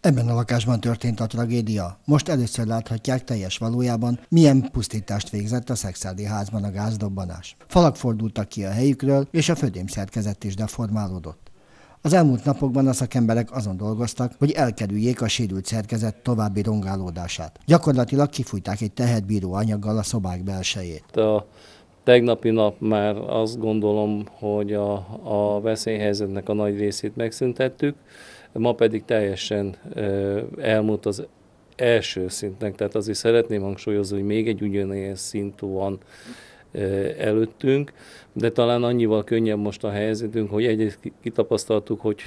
Ebben a lakásban történt a tragédia. Most először láthatják teljes valójában, milyen pusztítást végzett a szexádi házban a gázdobbanás. Falak fordultak ki a helyükről, és a födém szerkezet is deformálódott. Az elmúlt napokban a szakemberek azon dolgoztak, hogy elkerüljék a sérült szerkezet további rongálódását. Gyakorlatilag kifújták egy tehetbíró anyaggal a szobák belsejét. A tegnapi nap már azt gondolom, hogy a, a veszélyhelyzetnek a nagy részét megszüntettük, ma pedig teljesen elmúlt az első szintnek, tehát azért szeretném hangsúlyozni, hogy még egy ugyanilyen szint van előttünk, de talán annyival könnyebb most a helyzetünk, hogy egyrészt kitapasztaltuk, hogy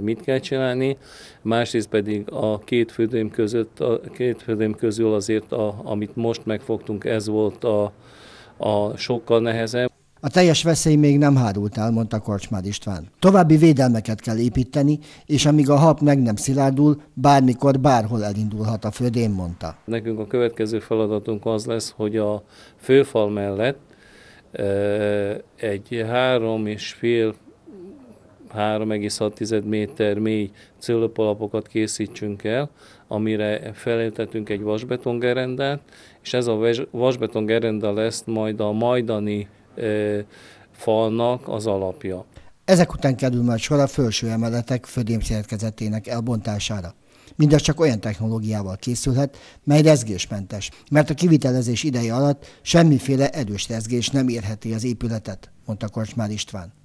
mit kell csinálni, másrészt pedig a két fődém, között, a két fődém közül azért, a, amit most megfogtunk, ez volt a, a sokkal nehezebb. A teljes veszély még nem hárult el, mondta Korcsmár István. További védelmeket kell építeni, és amíg a hab meg nem szilárdul, bármikor, bárhol elindulhat a földén, mondta. Nekünk a következő feladatunk az lesz, hogy a főfal mellett eh, egy három és fél 3,6 méter mély célöpalapokat készítsünk el, amire feléltetünk egy vasbetongerendát, és ez a vasbetongerenda lesz majd a majdani falnak az alapja. Ezek után kerül majd sor a felső emeletek szerkezetének elbontására. Mindez csak olyan technológiával készülhet, mely rezgésmentes, mert a kivitelezés ideje alatt semmiféle erős rezgés nem érheti az épületet, mondta Korcsmár István.